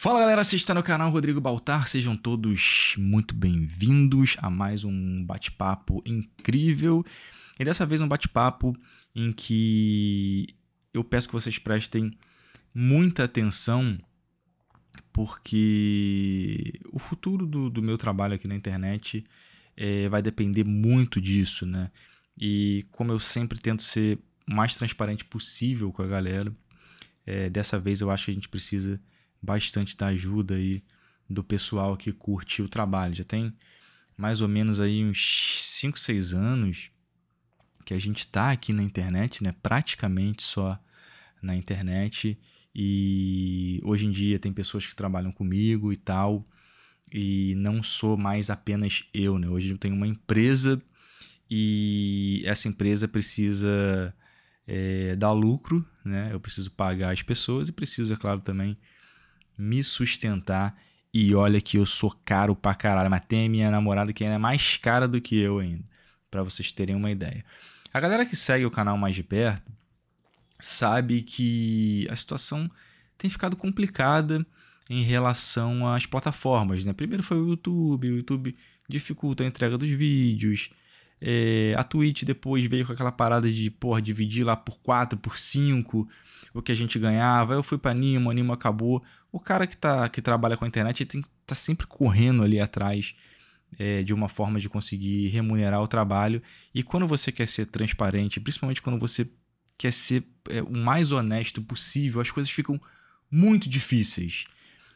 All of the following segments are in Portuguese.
Fala galera, você está no canal Rodrigo Baltar, sejam todos muito bem-vindos a mais um bate-papo incrível. E dessa vez um bate-papo em que eu peço que vocês prestem muita atenção, porque o futuro do, do meu trabalho aqui na internet é, vai depender muito disso, né? E como eu sempre tento ser o mais transparente possível com a galera, é, dessa vez eu acho que a gente precisa bastante da ajuda aí do pessoal que curte o trabalho. Já tem mais ou menos aí uns 5, 6 anos que a gente está aqui na internet, né? praticamente só na internet. E hoje em dia tem pessoas que trabalham comigo e tal. E não sou mais apenas eu, né? Hoje eu tenho uma empresa e essa empresa precisa é, dar lucro, né? Eu preciso pagar as pessoas e preciso, é claro, também me sustentar. E olha que eu sou caro pra caralho, mas tem a minha namorada que ainda é mais cara do que eu ainda, para vocês terem uma ideia. A galera que segue o canal mais de perto sabe que a situação tem ficado complicada em relação às plataformas, né? Primeiro foi o YouTube, o YouTube dificulta a entrega dos vídeos, é, a Twitch depois veio com aquela parada de, porra, dividir lá por 4, por 5 o que a gente ganhava. Eu fui pra Nimo, a Nimo acabou. O cara que, tá, que trabalha com a internet tem que tá sempre correndo ali atrás é, de uma forma de conseguir remunerar o trabalho. E quando você quer ser transparente, principalmente quando você quer ser é, o mais honesto possível, as coisas ficam muito difíceis.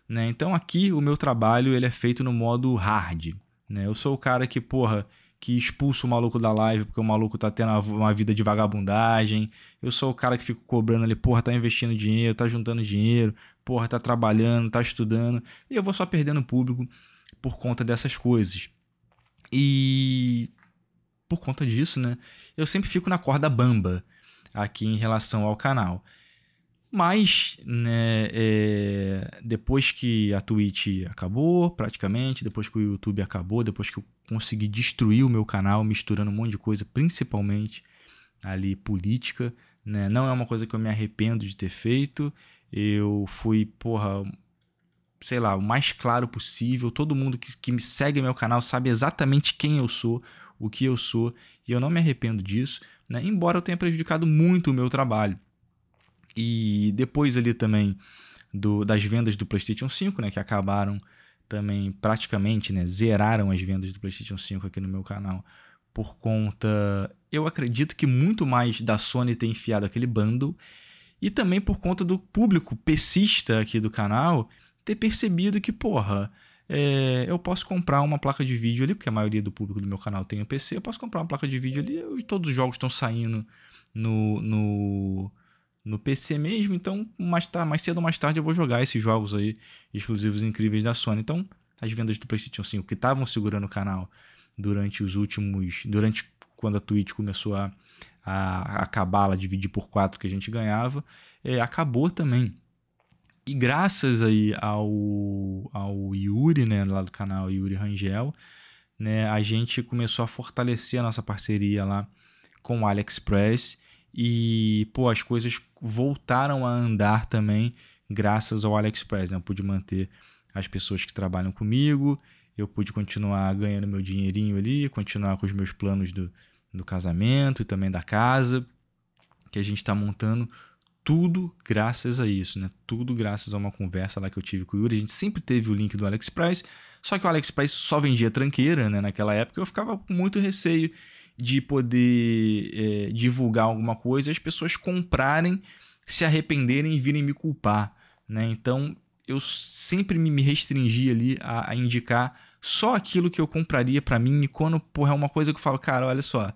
Né? Então aqui o meu trabalho ele é feito no modo hard. Né? Eu sou o cara que, porra, que expulsa o maluco da live porque o maluco tá tendo uma vida de vagabundagem. Eu sou o cara que fico cobrando ali, porra, tá investindo dinheiro, tá juntando dinheiro, porra, tá trabalhando, tá estudando. E eu vou só perdendo público por conta dessas coisas. E por conta disso, né, eu sempre fico na corda bamba aqui em relação ao canal. Mas, né, é, depois que a Twitch acabou, praticamente, depois que o YouTube acabou, depois que o consegui destruir o meu canal, misturando um monte de coisa, principalmente ali política. Né? Não é uma coisa que eu me arrependo de ter feito. Eu fui, porra, sei lá, o mais claro possível. Todo mundo que, que me segue no meu canal sabe exatamente quem eu sou, o que eu sou, e eu não me arrependo disso, né? embora eu tenha prejudicado muito o meu trabalho. E depois ali também do, das vendas do PlayStation 5, né, que acabaram também praticamente né, zeraram as vendas do PlayStation 5 aqui no meu canal por conta, eu acredito que muito mais da Sony ter enfiado aquele bando e também por conta do público pesista aqui do canal ter percebido que, porra, é, eu posso comprar uma placa de vídeo ali, porque a maioria do público do meu canal tem um PC, eu posso comprar uma placa de vídeo ali e todos os jogos estão saindo no, no no PC mesmo, então mais, tá, mais cedo ou mais tarde eu vou jogar esses jogos aí exclusivos incríveis da Sony. Então, as vendas do PlayStation 5 que estavam segurando o canal durante os últimos. durante quando a Twitch começou a, a acabar, ela dividir por quatro que a gente ganhava, é, acabou também. E graças aí ao, ao Yuri, né, lá do canal Yuri Rangel, né, a gente começou a fortalecer a nossa parceria lá com o AliExpress e, pô, as coisas voltaram a andar também graças ao AliExpress. Né? Eu pude manter as pessoas que trabalham comigo, eu pude continuar ganhando meu dinheirinho ali, continuar com os meus planos do, do casamento e também da casa, que a gente está montando tudo graças a isso, né? Tudo graças a uma conversa lá que eu tive com o Yuri. A gente sempre teve o link do AliExpress, só que o AliExpress só vendia tranqueira, né? Naquela época eu ficava com muito receio de poder é, divulgar alguma coisa, as pessoas comprarem, se arrependerem e virem me culpar. Né? Então eu sempre me restringi ali a, a indicar só aquilo que eu compraria para mim e quando porra, é uma coisa que eu falo, cara, olha só,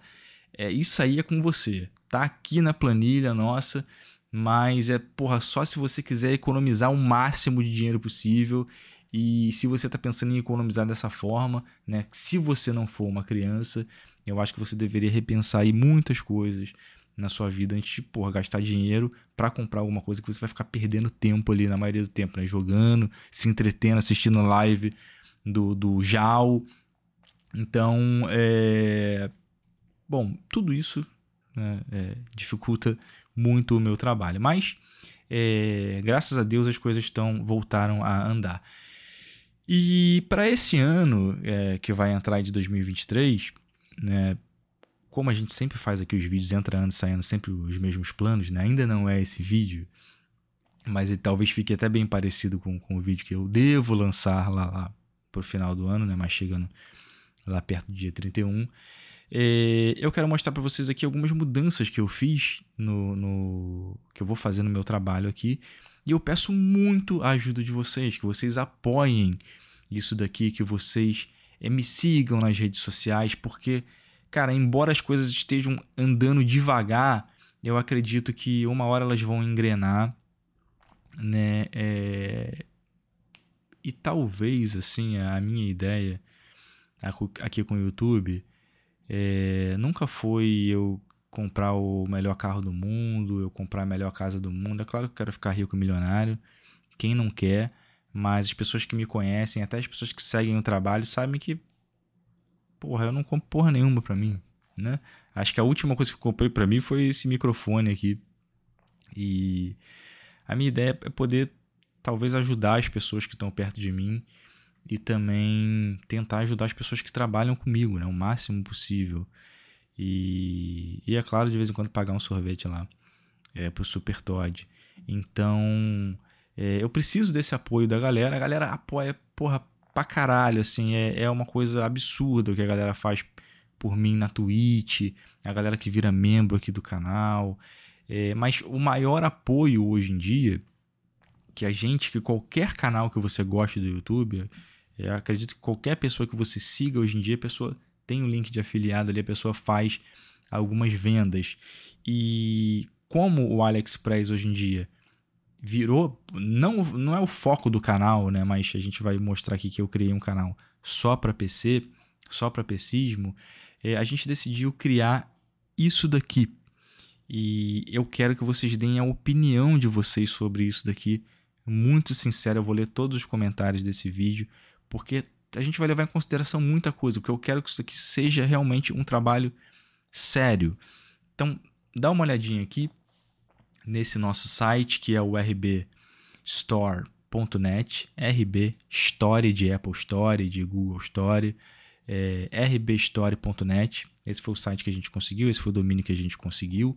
é, isso aí é com você, tá aqui na planilha nossa, mas é porra, só se você quiser economizar o máximo de dinheiro possível e se você está pensando em economizar dessa forma, né? Se você não for uma criança, eu acho que você deveria repensar aí muitas coisas na sua vida antes de, porra, gastar dinheiro para comprar alguma coisa que você vai ficar perdendo tempo ali na maioria do tempo, né? Jogando, se entretendo, assistindo live do, do Jal. Então, é... Bom, tudo isso né, é, dificulta muito o meu trabalho. Mas, é, graças a Deus, as coisas estão voltaram a andar. E para esse ano é, que vai entrar de 2023 né, como a gente sempre faz aqui os vídeos entrando, saindo, sempre os mesmos planos, né? ainda não é esse vídeo, mas ele talvez fique até bem parecido com, com o vídeo que eu devo lançar lá, lá para o final do ano, né? mas chegando lá perto do dia 31. É, eu quero mostrar para vocês aqui algumas mudanças que eu fiz no, no, que eu vou fazer no meu trabalho aqui e eu peço muito a ajuda de vocês que vocês apoiem isso daqui que vocês é, me sigam nas redes sociais, porque, cara, embora as coisas estejam andando devagar, eu acredito que uma hora elas vão engrenar, né? É... E talvez, assim, a minha ideia aqui com o YouTube é... nunca foi eu comprar o melhor carro do mundo, eu comprar a melhor casa do mundo. É claro que eu quero ficar rico e milionário. Quem não quer? Mas as pessoas que me conhecem, até as pessoas que seguem o trabalho, sabem que, porra, eu não compro porra nenhuma pra mim, né? Acho que a última coisa que eu comprei pra mim foi esse microfone aqui. E a minha ideia é poder, talvez, ajudar as pessoas que estão perto de mim e também tentar ajudar as pessoas que trabalham comigo, né? O máximo possível. E, e é claro, de vez em quando pagar um sorvete lá é, pro Super Todd. Então, é, eu preciso desse apoio da galera. A galera apoia, porra, pra caralho, assim. É, é uma coisa absurda o que a galera faz por mim na Twitch, a galera que vira membro aqui do canal. É, mas o maior apoio hoje em dia, que a gente, que qualquer canal que você goste do YouTube, é, acredito que qualquer pessoa que você siga hoje em dia, a pessoa tem o um link de afiliado ali, a pessoa faz algumas vendas. E como o AliExpress hoje em dia virou não não é o foco do canal, né, mas a gente vai mostrar aqui que eu criei um canal só para PC, só para PCismo, é, a gente decidiu criar isso daqui. E eu quero que vocês deem a opinião de vocês sobre isso daqui. Muito sincero, eu vou ler todos os comentários desse vídeo, porque a gente vai levar em consideração muita coisa, porque eu quero que isso daqui seja realmente um trabalho sério. Então, dá uma olhadinha aqui, nesse nosso site, que é o rbstore.net, RB Store de Apple Store, de Google Store, é, rbstore.net. Esse foi o site que a gente conseguiu, esse foi o domínio que a gente conseguiu.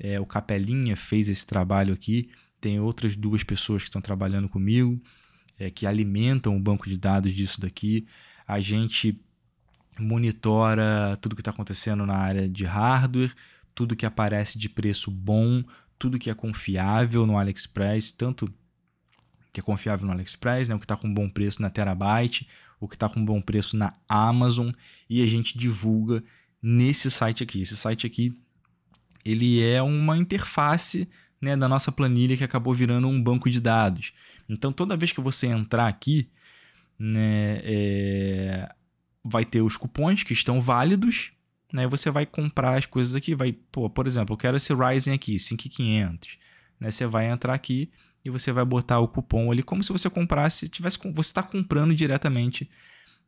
É, o Capelinha fez esse trabalho aqui. Tem outras duas pessoas que estão trabalhando comigo, é, que alimentam o banco de dados disso daqui. A gente monitora tudo que está acontecendo na área de hardware, tudo que aparece de preço bom, tudo que é confiável no AliExpress, tanto que é confiável no AliExpress, né, o que está com bom preço na Terabyte, o que está com bom preço na Amazon, e a gente divulga nesse site aqui. Esse site aqui ele é uma interface né, da nossa planilha que acabou virando um banco de dados. Então, toda vez que você entrar aqui, né, é... vai ter os cupons que estão válidos né? Você vai comprar as coisas aqui, vai, pô, por exemplo, eu quero esse Ryzen aqui, 5500, né? Você vai entrar aqui e você vai botar o cupom ali como se você comprasse, tivesse você está comprando diretamente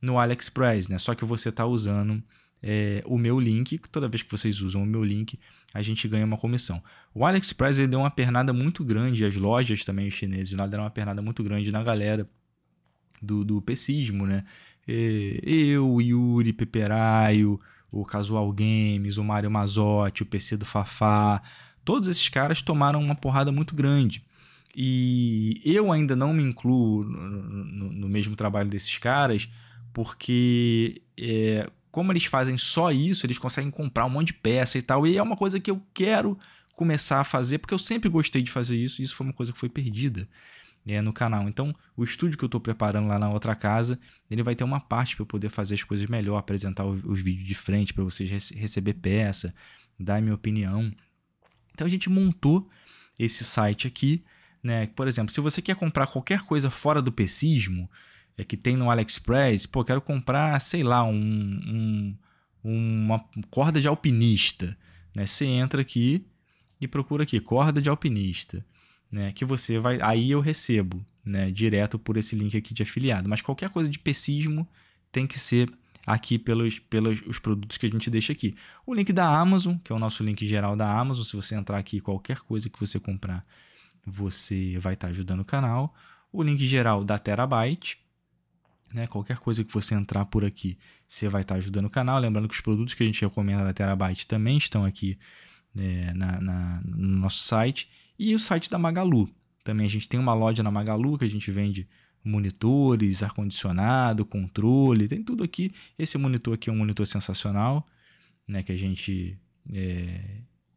no AliExpress, né? Só que você está usando é, o meu link, toda vez que vocês usam o meu link, a gente ganha uma comissão. O AliExpress ele deu uma pernada muito grande, as lojas também, os chineses, lá deram uma pernada muito grande na galera do, do pessismo, né? Eh, eu, Yuri, Peperaio, o Casual Games, o mario Mazotti, o PC do Fafá, todos esses caras tomaram uma porrada muito grande. E eu ainda não me incluo no, no mesmo trabalho desses caras, porque é, como eles fazem só isso, eles conseguem comprar um monte de peça e tal, e é uma coisa que eu quero começar a fazer, porque eu sempre gostei de fazer isso, e isso foi uma coisa que foi perdida é, no canal. Então, o estúdio que eu estou preparando lá na outra casa, ele vai ter uma parte para eu poder fazer as coisas melhor, apresentar os, vídeos de frente para vocês rece receber peça, dar minha opinião. Então, a gente montou esse site aqui, né? Por exemplo, se você quer comprar qualquer coisa fora do pesismo, é que tem no AliExpress, pô, quero comprar, sei lá, um, um uma corda de alpinista, né? Você entra aqui e procura aqui corda de alpinista né? Que você vai. Aí eu recebo, né? Direto por esse link aqui de afiliado. Mas qualquer coisa de pesquismo tem que ser aqui pelos, pelos os produtos que a gente deixa aqui. O link da Amazon, que é o nosso link geral da Amazon. Se você entrar aqui, qualquer coisa que você comprar, você vai estar tá ajudando o canal. O link geral da Terabyte. Né? Qualquer coisa que você entrar por aqui, você vai estar tá ajudando o canal. Lembrando que os produtos que a gente recomenda da Terabyte também estão aqui né, na, na, no nosso site. E o site da Magalu. Também a gente tem uma loja na Magalu que a gente vende monitores, ar-condicionado, controle, tem tudo aqui. Esse monitor aqui é um monitor sensacional, né, que a gente é,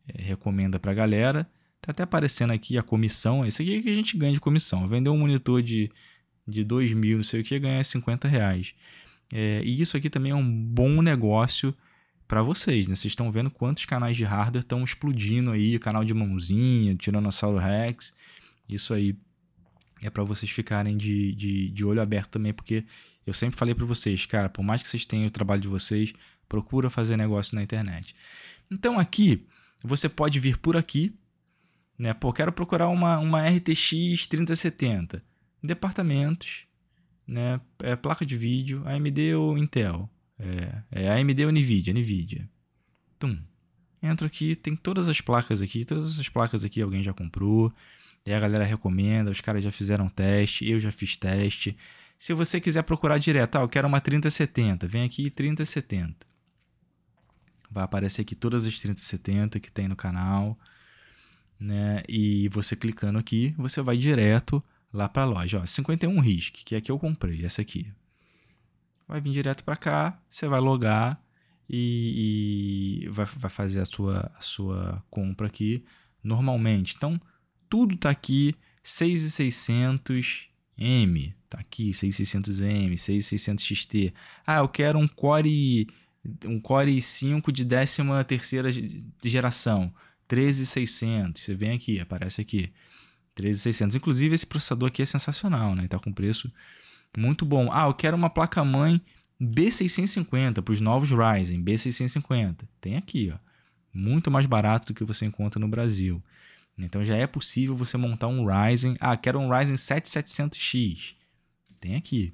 é, recomenda para a galera. Tá até aparecendo aqui a comissão, esse aqui é que a gente ganha de comissão. Vender um monitor de, de 2 mil, não sei o que, ganha 50 reais. É, e isso aqui também é um bom negócio para vocês, né? Vocês estão vendo quantos canais de hardware estão explodindo aí, canal de mãozinha, Tiranossauro Rex. Isso aí é para vocês ficarem de, de, de olho aberto também, porque eu sempre falei para vocês, cara, por mais que vocês tenham o trabalho de vocês, procura fazer negócio na internet. Então aqui, você pode vir por aqui, né? Pô, quero procurar uma, uma RTX 3070. Departamentos, né? É, placa de vídeo, AMD ou Intel. É, é AMD ou NVIDIA? NVIDIA. Tum. Entra aqui, tem todas as placas aqui. Todas essas placas aqui alguém já comprou. E a galera recomenda, os caras já fizeram teste, eu já fiz teste. Se você quiser procurar direto, ah, eu quero uma 3070, vem aqui 3070. Vai aparecer aqui todas as 3070 que tem no canal, né? E você clicando aqui, você vai direto lá para a loja, ó, 51 RISC, que é a que eu comprei, essa aqui vai vir direto para cá, você vai logar e, e vai, vai, fazer a sua, a sua compra aqui normalmente. Então, tudo está aqui, 6600M, tá aqui, 6600M, 6600XT. Tá ah, eu quero um Core um Core i5 de 13 terceira geração, 13600. Você vem aqui, aparece aqui. 13600. Inclusive esse processador aqui é sensacional, né? Tá com preço muito bom. Ah, eu quero uma placa-mãe B650 para os novos Ryzen, B650. Tem aqui, ó. Muito mais barato do que você encontra no Brasil. Então já é possível você montar um Ryzen. Ah, quero um Ryzen 7700X. Tem aqui.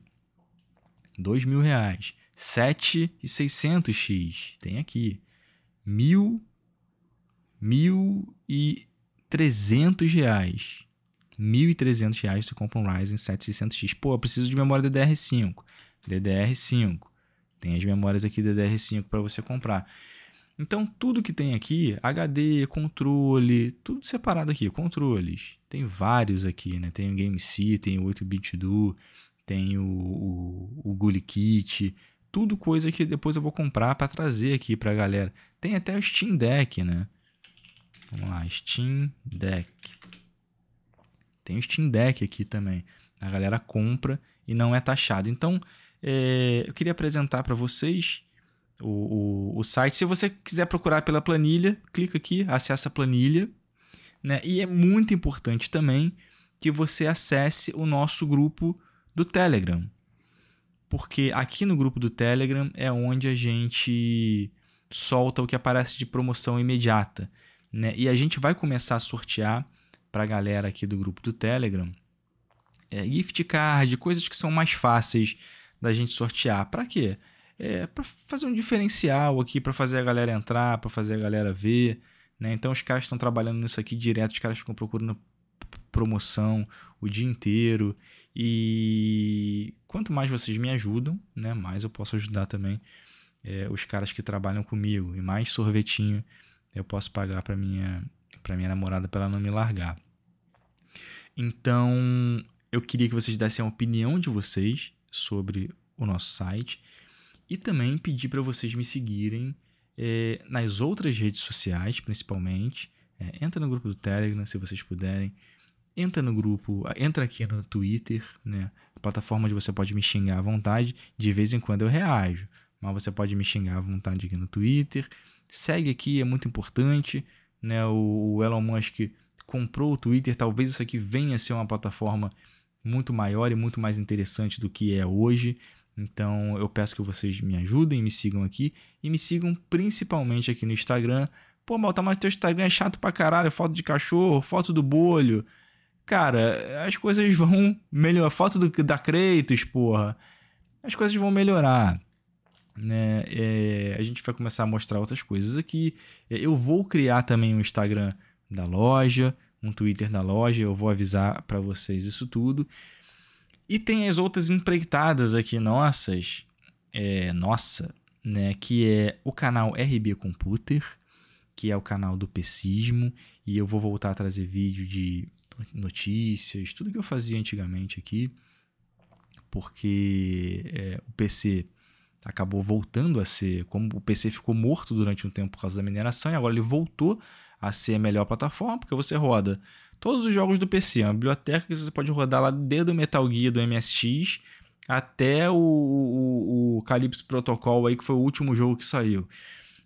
Dois mil reais. 7600X. Tem aqui. Mil. Mil e trezentos reais. R$ 1.300 você compra um Ryzen 7600X. Pô, eu preciso de memória DDR5. DDR5. Tem as memórias aqui DDR5 para você comprar. Então, tudo que tem aqui, HD, controle, tudo separado aqui, controles. Tem vários aqui, né? Tem o GameC, tem o 8-bit tem o, o, o Gully Kit, tudo coisa que depois eu vou comprar para trazer aqui para a galera. Tem até o Steam Deck, né? Vamos lá, Steam Deck. Tem o Steam Deck aqui também. A galera compra e não é taxado. Então, é, eu queria apresentar para vocês o, o, o, site. Se você quiser procurar pela planilha, clica aqui, acessa a planilha. Né? E é muito importante também que você acesse o nosso grupo do Telegram. Porque aqui no grupo do Telegram é onde a gente solta o que aparece de promoção imediata. Né? E a gente vai começar a sortear para a galera aqui do grupo do Telegram é, gift card, coisas que são mais fáceis da gente sortear. Para quê? É, para fazer um diferencial aqui, para fazer a galera entrar, para fazer a galera ver. Né? Então os caras estão trabalhando nisso aqui direto, os caras ficam procurando promoção o dia inteiro. E quanto mais vocês me ajudam, né, mais eu posso ajudar também é, os caras que trabalham comigo. E mais sorvetinho eu posso pagar para minha, minha namorada para ela não me largar. Então, eu queria que vocês dessem a opinião de vocês sobre o nosso site e também pedir para vocês me seguirem eh, nas outras redes sociais, principalmente. É, entra no grupo do Telegram, se vocês puderem. Entra no grupo, entra aqui no Twitter, né? A plataforma onde você pode me xingar à vontade. De vez em quando eu reajo, mas você pode me xingar à vontade aqui no Twitter. Segue aqui, é muito importante. Né? O Elon Musk comprou o Twitter, talvez isso aqui venha a ser uma plataforma muito maior e muito mais interessante do que é hoje. Então eu peço que vocês me ajudem, me sigam aqui e me sigam principalmente aqui no Instagram. Pô, Malta, mas teu Instagram é chato pra caralho, foto de cachorro, foto do bolho. Cara, as coisas vão melhorar. Foto do, da Creitos, porra. As coisas vão melhorar. Né? É, a gente vai começar a mostrar outras coisas aqui. É, eu vou criar também um Instagram da loja, um Twitter da loja, eu vou avisar para vocês isso tudo. E tem as outras empreitadas aqui nossas, é, nossa, né, que é o canal RB Computer, que é o canal do Pessismo, e eu vou voltar a trazer vídeo de notícias, tudo que eu fazia antigamente aqui, porque é, o PC acabou voltando a ser, como o PC ficou morto durante um tempo por causa da mineração, e agora ele voltou a ser a melhor plataforma, porque você roda todos os jogos do PC. a é uma biblioteca que você pode rodar lá desde o Metal Gear do MSX até o, o, o Calypso Protocol aí, que foi o último jogo que saiu.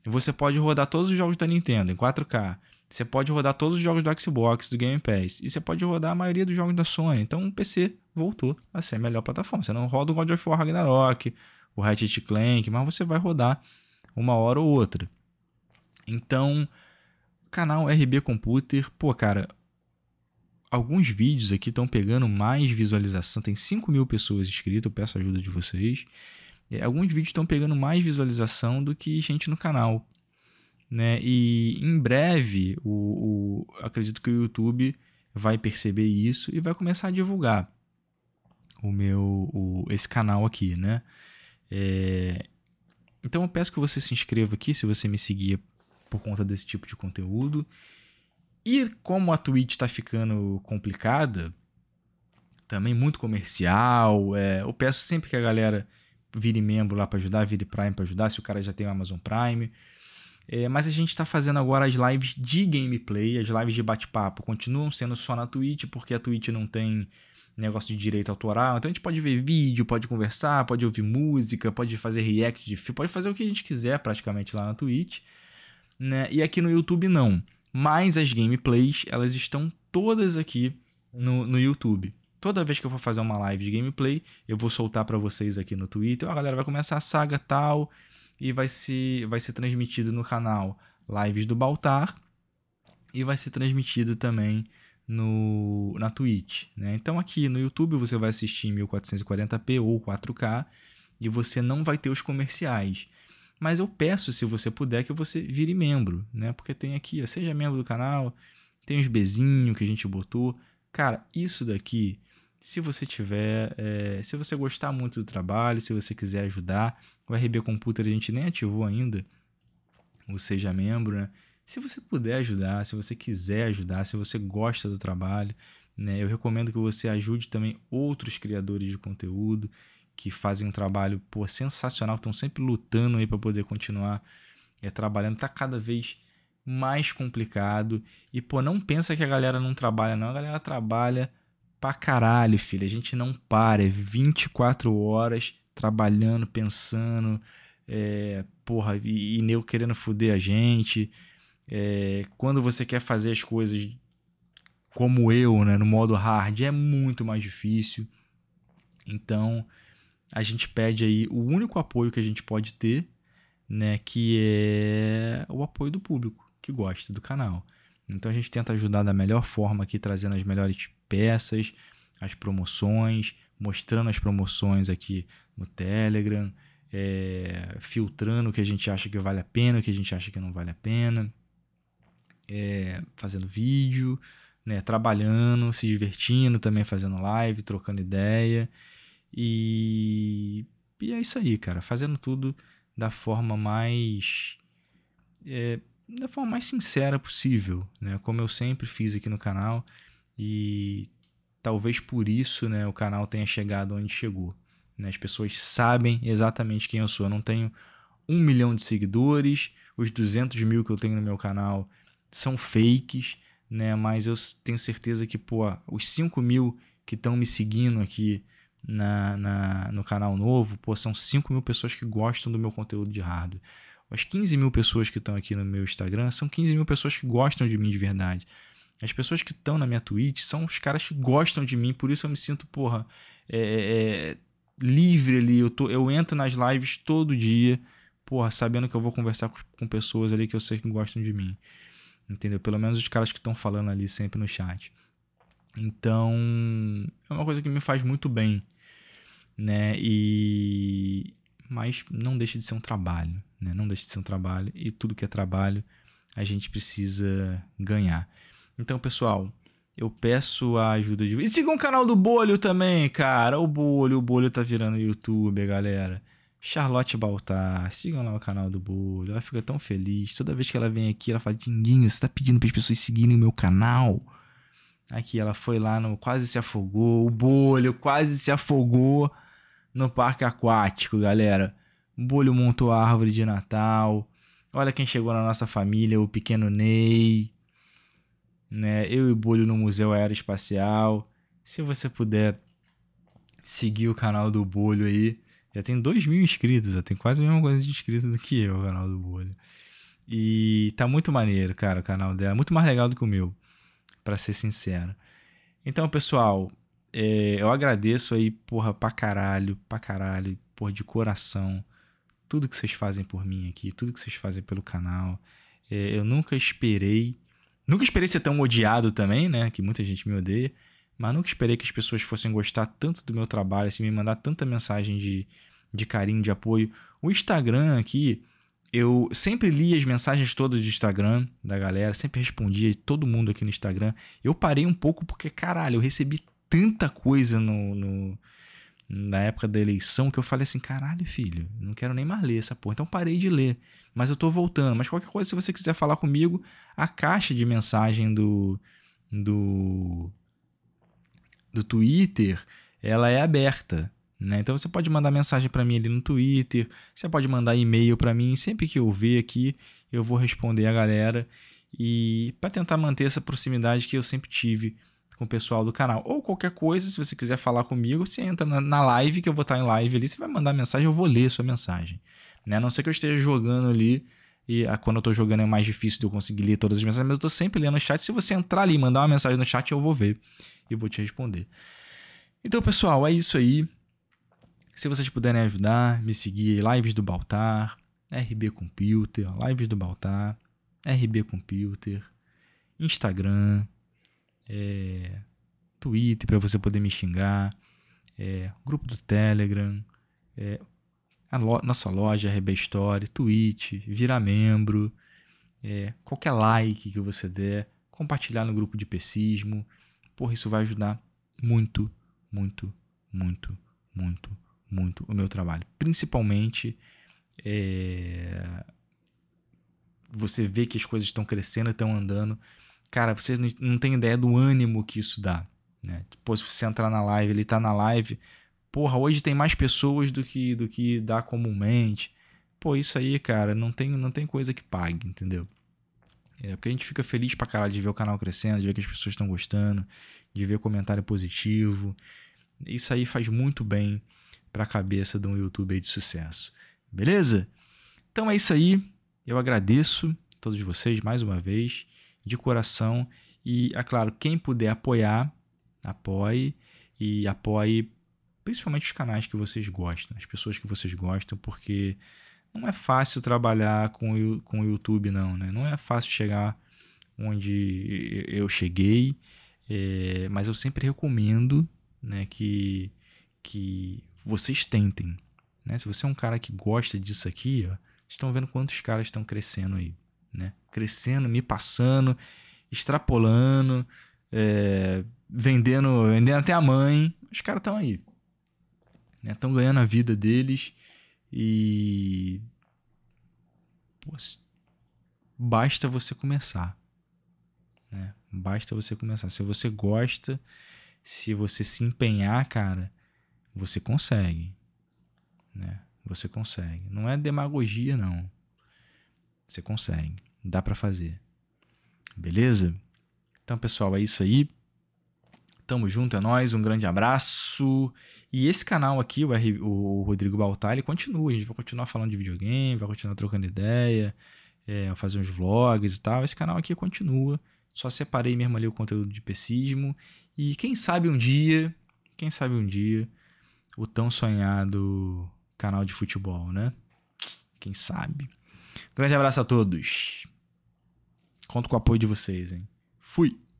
Você pode rodar todos os jogos da Nintendo em 4K. Você pode rodar todos os jogos do Xbox, do Game Pass. E você pode rodar a maioria dos jogos da Sony. Então o PC voltou a ser a melhor plataforma. Você não roda o God of War Ragnarok, o Ratchet Clank, mas você vai rodar uma hora ou outra. Então, canal RB Computer, pô, cara, alguns vídeos aqui estão pegando mais visualização. Tem 5 mil pessoas inscritas, eu peço a ajuda de vocês. É, alguns vídeos estão pegando mais visualização do que gente no canal. Né? E em breve, o, o, acredito que o YouTube vai perceber isso e vai começar a divulgar o meu o, esse canal aqui, né? É, então eu peço que você se inscreva aqui se você me seguir por conta desse tipo de conteúdo. E como a Twitch está ficando complicada, também muito comercial, é, eu peço sempre que a galera vire membro lá para ajudar, vire Prime para ajudar, se o cara já tem o Amazon Prime. É, mas a gente está fazendo agora as lives de gameplay, as lives de bate-papo. Continuam sendo só na Twitch, porque a Twitch não tem negócio de direito autoral. Então a gente pode ver vídeo, pode conversar, pode ouvir música, pode fazer react de filme, pode fazer o que a gente quiser praticamente lá na Twitch né? E aqui no YouTube não. Mas as gameplays, elas estão todas aqui no, no YouTube. Toda vez que eu for fazer uma live de gameplay, eu vou soltar para vocês aqui no Twitter. A galera, vai começar a saga tal e vai, se, vai ser transmitido no canal Lives do Baltar e vai ser transmitido também no, na Twitch. Né? Então aqui no YouTube você vai assistir em 1440p ou 4K e você não vai ter os comerciais. Mas eu peço, se você puder, que você vire membro, né? Porque tem aqui, ó, seja membro do canal, tem os bezinhos que a gente botou. Cara, isso daqui, se você tiver, é, se você gostar muito do trabalho, se você quiser ajudar, o RB Computer a gente nem ativou ainda, ou seja membro, né? Se você puder ajudar, se você quiser ajudar, se você gosta do trabalho, né? Eu recomendo que você ajude também outros criadores de conteúdo que fazem um trabalho pô, sensacional, estão sempre lutando aí para poder continuar é, trabalhando, está cada vez mais complicado. E pô, não pensa que a galera não trabalha, não, a galera trabalha pra caralho, filho. A gente não para, é 24 horas trabalhando, pensando, é, porra, e, e nego querendo foder a gente. É, quando você quer fazer as coisas como eu, né, no modo hard, é muito mais difícil. Então, a gente pede aí o único apoio que a gente pode ter, né, que é o apoio do público que gosta do canal. Então a gente tenta ajudar da melhor forma aqui, trazendo as melhores peças, as promoções, mostrando as promoções aqui no Telegram, é, filtrando o que a gente acha que vale a pena, o que a gente acha que não vale a pena, é, fazendo vídeo, né, trabalhando, se divertindo também, fazendo live, trocando ideia. E, e é isso aí, cara. Fazendo tudo da forma mais. É, da forma mais sincera possível, né? Como eu sempre fiz aqui no canal. E talvez por isso né, o canal tenha chegado onde chegou. Né? As pessoas sabem exatamente quem eu sou. Eu não tenho um milhão de seguidores, os 200 mil que eu tenho no meu canal são fakes, né? mas eu tenho certeza que pô, os 5 mil que estão me seguindo aqui na, na, no canal novo, pô, são 5 mil pessoas que gostam do meu conteúdo de hardware. As 15 mil pessoas que estão aqui no meu Instagram são 15 mil pessoas que gostam de mim de verdade. As pessoas que estão na minha Twitch são os caras que gostam de mim, por isso eu me sinto, porra, é, é, é, livre ali. Eu, tô, eu entro nas lives todo dia, porra, sabendo que eu vou conversar com, com pessoas ali que eu sei que gostam de mim. Entendeu? Pelo menos os caras que estão falando ali sempre no chat. Então, é uma coisa que me faz muito bem, né? E mas não deixa de ser um trabalho, né? Não deixa de ser um trabalho e tudo que é trabalho a gente precisa ganhar. Então, pessoal, eu peço a ajuda de. E sigam o canal do Bolho também, cara. O Bolho, o Bolho tá virando YouTube, galera. Charlotte Baltar, sigam lá o canal do Bolho. Ela fica tão feliz. Toda vez que ela vem aqui, ela fala: Dinguinho, você tá pedindo para as pessoas seguirem o meu canal? Aqui, ela foi lá no. Quase se afogou. O bolho quase se afogou no parque aquático, galera. O bolho montou a árvore de Natal. Olha quem chegou na nossa família, o pequeno Ney. Né? Eu e o Bolho no Museu Aeroespacial. Se você puder seguir o canal do Bolho aí. Já tem 2 mil inscritos, já tem quase a mesma coisa de inscritos do que eu, o canal do Bolho. E tá muito maneiro, cara, o canal dela. Muito mais legal do que o meu para ser sincero. Então, pessoal, é, eu agradeço aí, porra, pra caralho, pra caralho, porra, de coração, tudo que vocês fazem por mim aqui, tudo que vocês fazem pelo canal. É, eu nunca esperei, nunca esperei ser tão odiado também, né? Que muita gente me odeia, mas nunca esperei que as pessoas fossem gostar tanto do meu trabalho, assim, me mandar tanta mensagem de, de carinho, de apoio. O Instagram aqui, eu sempre li as mensagens todas do Instagram da galera, sempre respondia todo mundo aqui no Instagram. Eu parei um pouco porque, caralho, eu recebi tanta coisa no, no na época da eleição que eu falei assim: caralho, filho, não quero nem mais ler essa porra. Então parei de ler, mas eu tô voltando. Mas qualquer coisa, se você quiser falar comigo, a caixa de mensagem do. do. do Twitter, ela é aberta. Né? Então você pode mandar mensagem para mim ali no Twitter, você pode mandar e-mail para mim, sempre que eu ver aqui, eu vou responder a galera e para tentar manter essa proximidade que eu sempre tive com o pessoal do canal. Ou qualquer coisa, se você quiser falar comigo, você entra na, live que eu vou estar em live ali, você vai mandar mensagem, eu vou ler sua mensagem, né? A não ser que eu esteja jogando ali e quando eu estou jogando é mais difícil de eu conseguir ler todas as mensagens, mas eu estou sempre lendo o chat. Se você entrar ali e mandar uma mensagem no chat, eu vou ver e vou te responder. Então, pessoal, é isso aí. Se vocês puderem ajudar, me seguir Lives do Baltar, RB Computer, Lives do Baltar, RB Computer, Instagram, é, Twitter para você poder me xingar, é, grupo do Telegram, é, a lo nossa loja RB Story, Twitch, virar membro, é, qualquer like que você der, compartilhar no grupo de Pessismo. Porra, isso vai ajudar muito, muito, muito, muito muito o meu trabalho. Principalmente é... você vê que as coisas estão crescendo, estão andando. Cara, vocês não tem ideia do ânimo que isso dá. Né? Pô, se você entrar na live, ele está na live. Porra, hoje tem mais pessoas do que do que dá comumente. Pô, isso aí, cara, não tem, não tem coisa que pague, entendeu? É porque a gente fica feliz pra caralho de ver o canal crescendo, de ver que as pessoas estão gostando, de ver comentário positivo. Isso aí faz muito bem para a cabeça de um youtuber de sucesso. Beleza? Então é isso aí. Eu agradeço a todos vocês mais uma vez, de coração. E, é claro, quem puder apoiar, apoie. E apoie principalmente os canais que vocês gostam, as pessoas que vocês gostam, porque não é fácil trabalhar com, com o YouTube, não, né? Não é fácil chegar onde eu cheguei, é, mas eu sempre recomendo né, que, que vocês tentem. Né? Se você é um cara que gosta disso aqui, ó, estão vendo quantos caras estão crescendo aí. Né? Crescendo, me passando, extrapolando, é, vendendo, vendendo até a mãe. Os caras estão aí. Estão né? ganhando a vida deles e. Pô, basta você começar. Né? Basta você começar. Se você gosta, se você se empenhar, cara, você consegue. Né? Você consegue. Não é demagogia, não. Você consegue. Dá para fazer. Beleza? Então, pessoal, é isso aí. Tamo junto, é nóis, um grande abraço. E esse canal aqui, o, R, o Rodrigo Baltar, ele continua. A gente vai continuar falando de videogame, vai continuar trocando ideia, é, fazer uns vlogs e tal. Esse canal aqui continua. Só separei mesmo ali o conteúdo de pessimismo. E quem sabe um dia, quem sabe um dia, o tão sonhado canal de futebol, né? Quem sabe. Grande abraço a todos. Conto com o apoio de vocês, hein? Fui!